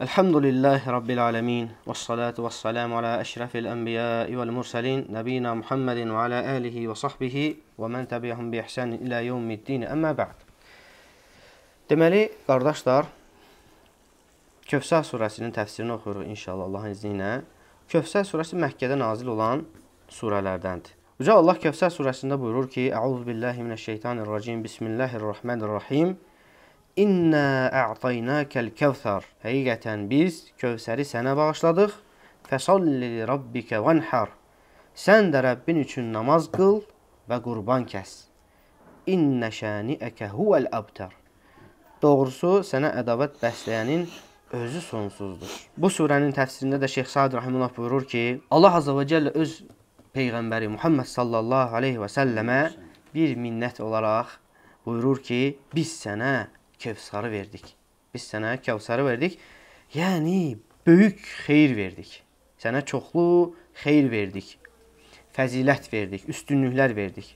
Elhamdülillahi Rabbil alemin və salatu və salamu alə əşrafil ənbiyai vəl mürsəlin nəbina Muhammedin və alə əlihi və sahbihi və mən təbiəhum bi ihsan ilə yevmiddin əmmə bə'd. Deməli, qardaşlar, Kövsər surəsinin təfsirini oxuyuruq inşallah Allahın izni ilə. Kövsər surəsi Məkkədə nazil olan surələrdəndir. Uca Allah Kövsər surəsində buyurur ki, Əuzu billahi minəşşeytanirracim, Bismillahirrahmanirrahim. İnna a'taynakal kevsar. Həqiqətən biz Kövsəri sənə bağışladıq. Fəsalli rabbika vanhar. Sən də Rəbbin üçün namaz qıl və qurban kəs. İnna şani'aka huvel abtar. Doğrusu sənə ədavət bəsləyənin özü sonsuzdur. Bu surənin təfsirində də Şeyx Said rahimehullah buyurur ki, Allah azza və cəllə öz peyğəmbəri Muhammed sallallahu alayhi və səlləmə bir minnət olaraq buyurur ki, biz sənə Kevsarı verdik. Biz sənə Kevsarı verdik. Yəni böyük xeyir verdik. Sənə çoxlu xeyir verdik. Fəzilət verdik, üstünlüklər verdik.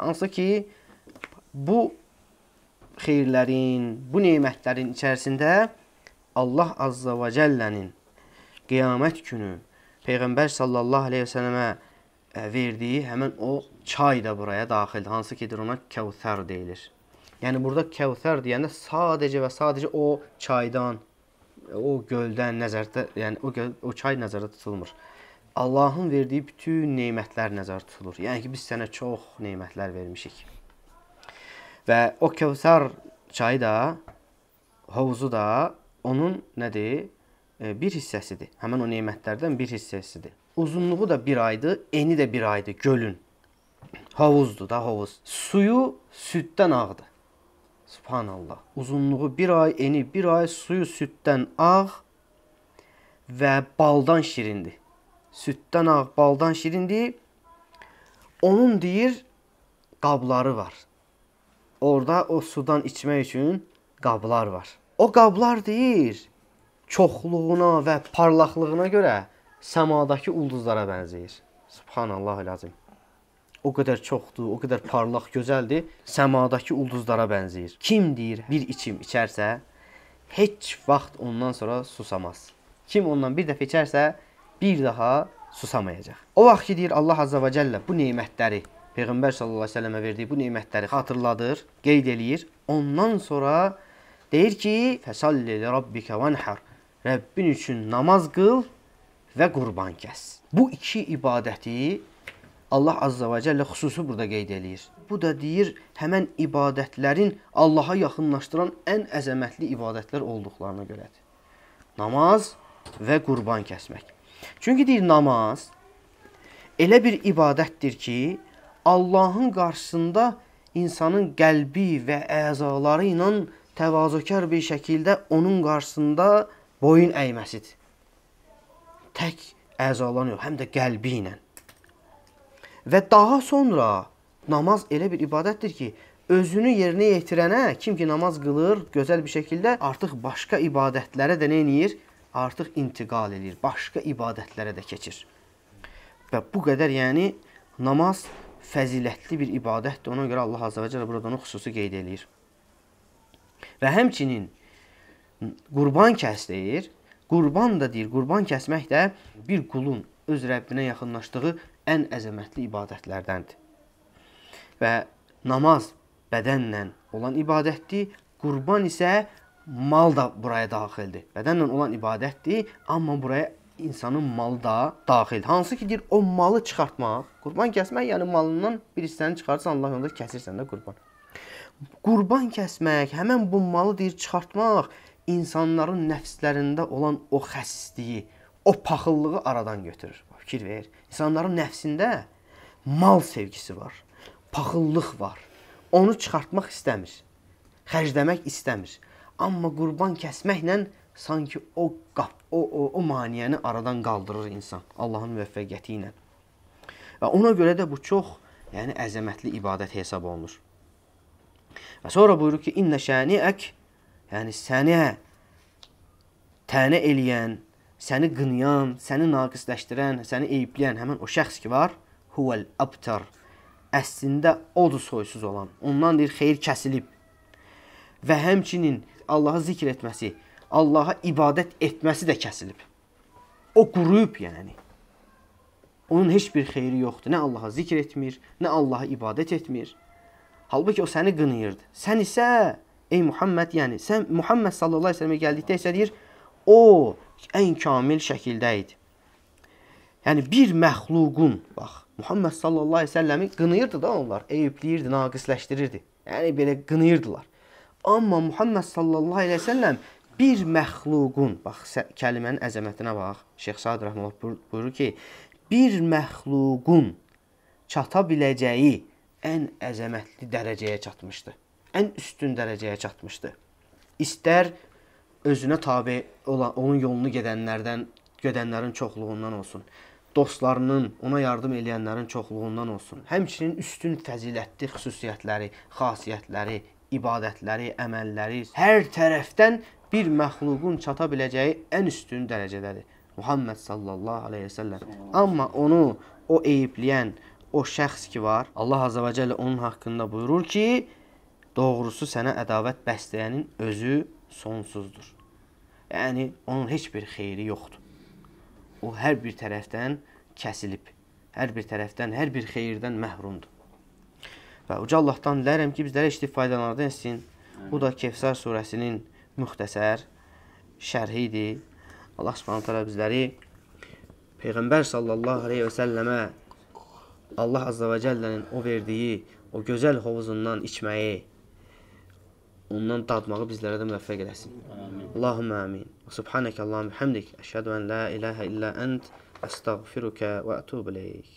Hansı ki bu xeyirlərin, bu nemətlərin içərisində Allah Azza və Cəllənin qiyamət günü Peyğəmbər sallallahu əleyhi və səlləmə e, verdiyi həmin o çay da buraya daxildir. Hansı ki, ona Kəvsər deyilir. Yəni burada Kəvsər deyəndə sadəcə və sadəcə o çaydan, o göldən nəzərdə, yəni o göl, o çay nəzərdə tutulmur. Allahın verdiyi bütün nemətlər nəzərdə tutulur. Yəni ki, biz sənə çox nemətlər vermişik. Və o Kəvsər çayı da, hovuzu da onun nədir? E, bir hissəsidir. Həmin o nemətlərdən bir hissəsidir. Uzunluğu da bir aydı, eni də bir aydı gölün. Hovuzdur da hovuz. Suyu süddən ağdır. Subhanallah. Uzunluğu bir ay eni, bir ay suyu süddən ağ və baldan şirindir. Süddən ağ, baldan şirindir. Onun deyir qabları var. Orda o sudan içmək üçün qablar var. O qablar deyir çoxluğuna və parlaqlığına görə səmadakı ulduzlara bənzəyir. Subhanallah lazım o qədər çoxdur, o qədər parlaq, gözəldir, səmadakı ulduzlara bənzəyir. Kim deyir bir içim içərsə, heç vaxt ondan sonra susamaz. Kim ondan bir dəfə içərsə, bir daha susamayacaq. O vaxt ki deyir Allah Azza və Cəllə bu nemətləri Peyğəmbər sallallahu əleyhi və səlləmə verdiyi bu nemətləri xatırladır, qeyd eləyir. Ondan sonra deyir ki: "Fəsalli rabbika vanhar." Rəbbin üçün namaz qıl və qurban kəs. Bu iki ibadəti Allah Azza və Cəllə xüsusi burada qeyd eləyir. Bu da deyir, həmən ibadətlərin Allaha yaxınlaşdıran ən əzəmətli ibadətlər olduqlarına görədir. Namaz və qurban kəsmək. Çünki deyir, namaz elə bir ibadətdir ki, Allahın qarşısında insanın qəlbi və əzaları ilə təvazökar bir şəkildə onun qarşısında boyun əyməsidir. Tək əzalan yox, həm də qəlbi ilə. Və daha sonra namaz elə bir ibadətdir ki, özünü yerinə yetirənə, kim ki namaz qılır gözəl bir şəkildə, artıq başqa ibadətlərə də nə eləyir? Artıq intiqal eləyir, başqa ibadətlərə də keçir. Və bu qədər, yəni namaz fəzilətli bir ibadətdir. Ona görə Allah Azza və Cəllə burada onu xüsusi qeyd eləyir. Və həmçinin qurban kəsdir. Qurban da deyir, qurban kəsmək də bir qulun öz Rəbbinə yaxınlaşdığı ən əzəmətli ibadətlərdəndir. Və namaz bədənlə olan ibadətdir, qurban isə mal da buraya daxildir. Bədənlə olan ibadətdir, amma buraya insanın malı da daxil. Hansı ki deyir, o malı çıxartmaq, qurban kəsmək, yəni malından bir hissəni çıxarırsan, Allah yolunda kəsirsən də qurban. Qurban kəsmək, həmin bu malı deyir çıxartmaq insanların nəfslərində olan o xəssliyi, o paxıllığı aradan götürür. Fikir ver. İnsanların nəfsində mal sevgisi var. Paxıllıq var. Onu çıxartmaq istəmir. Xərcləmək istəmir. Amma qurban kəsməklə sanki o qap, o o, o maneəni aradan qaldırır insan Allahın müvəffəqiyyəti ilə. Və ona görə də bu çox, yəni əzəmətli ibadət hesab olunur. Və sonra buyurur ki, inna şani'ak, yəni sənə tənə eləyən, səni qınayan, səni naqisləşdirən, səni eybləyən həmin o şəxs ki var, huvel abtar. Əslində odur soysuz olan. Ondan deyir xeyir kəsilib. Və həmçinin Allahı zikr etməsi, Allaha ibadət etməsi də kəsilib. O quruyub, yəni. Onun heç bir xeyri yoxdur. Nə Allaha zikr etmir, nə Allaha ibadət etmir. Halbuki o səni qınayırdı. Sən isə ey Muhammed, yəni sən Muhammed sallallahu əleyhi və səlləmə gəldikdə isə deyir, o ən kamil şəkildə idi. Yəni bir məxluqun, bax, Muhammed sallallahu əleyhi və səlləmi qınayırdı da onlar, eybləyirdi, naqisləşdirirdi. Yəni belə qınayırdılar. Amma Muhammed sallallahu əleyhi və səlləm bir məxluqun, bax kəlimənin əzəmətinə bax. Şeyx Said Rəhməhullah buyurur ki, bir məxluqun çata biləcəyi ən əzəmətli dərəcəyə çatmışdı. Ən üstün dərəcəyə çatmışdı. İstər özünə tabe olan, onun yolunu gedənlərdən, gedənlərin çoxluğundan olsun. Dostlarının, ona yardım edənlərin çoxluğundan olsun. Həmçinin üstün fəzilətli xüsusiyyətləri, xasiyyətləri, ibadətləri, əməlləri hər tərəfdən bir məxluqun çata biləcəyi ən üstün dərəcədədir. Muhammed sallallahu alayhi ve sellem. Amma onu o eybləyən o şəxs ki var, Allah azza və cəllə onun haqqında buyurur ki, doğrusu sənə ədavət bəsləyənin özü sonsuzdur. Yəni onun heç bir xeyri yoxdur. O hər bir tərəfdən kəsilib. Hər bir tərəfdən, hər bir xeyirdən məhrumdur. Və uca Allahdan dilərəm ki, bizlərə işlif faydalardan etsin. Bu da Kevsar surəsinin müxtəsər şərhi idi. Allah Subhanahu taala bizləri Peyğəmbər sallallahu əleyhi və səlləmə Allah azza və cəllənin o verdiyi o gözəl hovuzundan içməyi ondan dadmağı bizlərə də müvəffəq eləsin. Amin. Allahumma amin. Subhanak Allahumma bihamdik. əşhadu an la ilaha illa ent, astaghfiruka wa atubu ilayk.